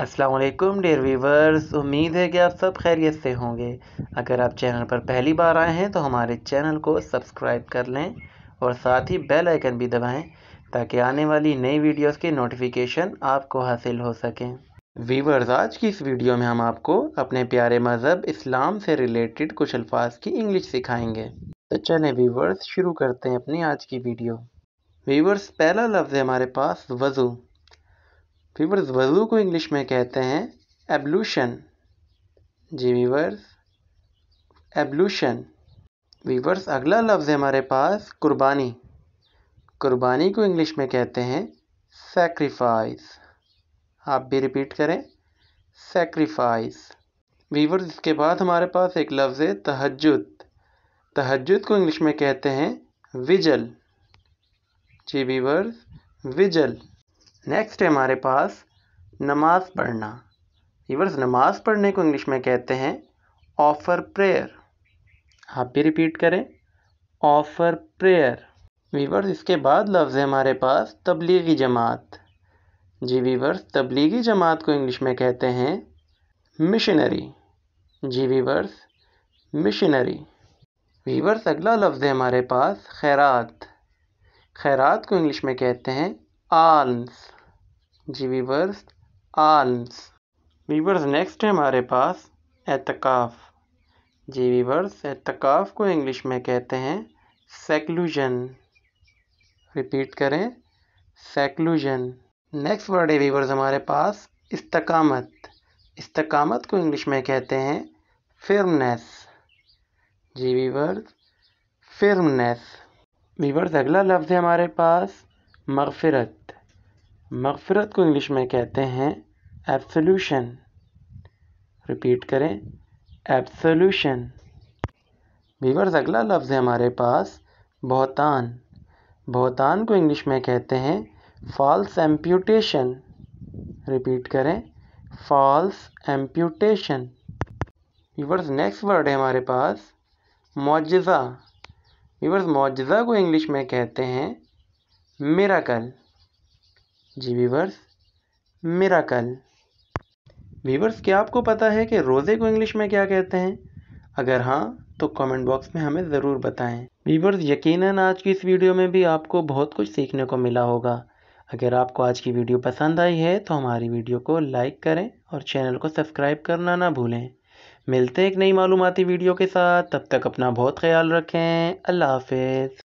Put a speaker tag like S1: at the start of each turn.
S1: Aslam dare viewers उम्मीद है कि आप सब खैरियत से होंगे अगर आप चैनल पर पहली बार आए हैं तो हमारे चैनल को सब्सक्राइब कर लें और साथ ही बेल आइकन भी दबाएं ताकि आने वाली नई वीडियोस के नोटिफिकेशन आपको हासिल हो सकें वीवर्स आज की इस वीडियो में हम आपको अपने प्यारे मज़हब इस्लाम से रिलेटेड कुछ अल्फाज की इंग्लिश सिखाएंगे तो चलें वीवर्स शुरू करते हैं अपनी आज की वीडियो वीवर्स पहला लफ्ज़ है हमारे पास वज़ू वीवर्स वजू को इंग्लिश में कहते हैं एबलूशन जी वीवर्स एबलूशन वीवर्स अगला लफ्ज़ है हमारे पास कुर्बानी कुर्बानी को इंग्लिश में कहते हैं सेक्रीफाइस आप भी रिपीट करें सेक्रीफाइस वीवर्स इसके बाद हमारे पास एक लफ्ज़ है तहजद तहजद को इंग्लिश में कहते हैं विजल जी वीवर्स विजल नेक्स्ट है हमारे पास नमाज़ पढ़ना यूवर्स नमाज़ पढ़ने को इंग्लिश में कहते हैं ऑफ़र प्रेयर आप भी रिपीट करें ऑफ़र प्रेयर वीवर्स इसके बाद लफ्ज़ है हमारे पास तबलीगी जमात जी वीवर्स तबलीगी जमात को इंग्लिश में कहते हैं मिशनरी जी वीवर्स मिशनरी वीवर्स अगला लफ्ज़ है हमारे पास खैरात खैरात को इंग्लिश में कहते हैं आल्म्स जी वीवर्स आल्स वीवर्स नेक्स्ट है हमारे पास एतकाफ़ जी वीवर्स एतकाफ़ को इंग्लिश में कहते हैं सेक्लूजन रिपीट करें सेक्लूजन नेक्स्ट वर्ड है वीवर्स हमारे पास इस्तकामत इस्तकामत को इंग्लिश में कहते हैं फिरनेस जी वीवर्स फिरनेस वीवर्स अगला लफ्ज़ है हमारे पास मगफिरत मगफरत को इंग्लिश में कहते हैं एब्सोल्यूशन रिपीट करें एब्सोल्यूशन वीवर्स अगला लफ्ज़ है हमारे पास बहुतान बहुतान को इंग्लिश में कहते हैं फॉल्स एम्प्यूटेशन रिपीट करें false amputation viewers next word है हमारे पास मुजज़ा वीवर्स मुजजा को इंग्लिश में कहते हैं मेराकल जी वीवर्स मिराकल वीवर्स क्या आपको पता है कि रोज़े को इंग्लिश में क्या कहते हैं अगर हाँ तो कमेंट बॉक्स में हमें ज़रूर बताएं वीवर्स यकीनन आज की इस वीडियो में भी आपको बहुत कुछ सीखने को मिला होगा अगर आपको आज की वीडियो पसंद आई है तो हमारी वीडियो को लाइक करें और चैनल को सब्सक्राइब करना ना भूलें मिलते हैं एक नई मालूमती वीडियो के साथ तब तक अपना बहुत ख्याल रखें अल्लाह हाफिज़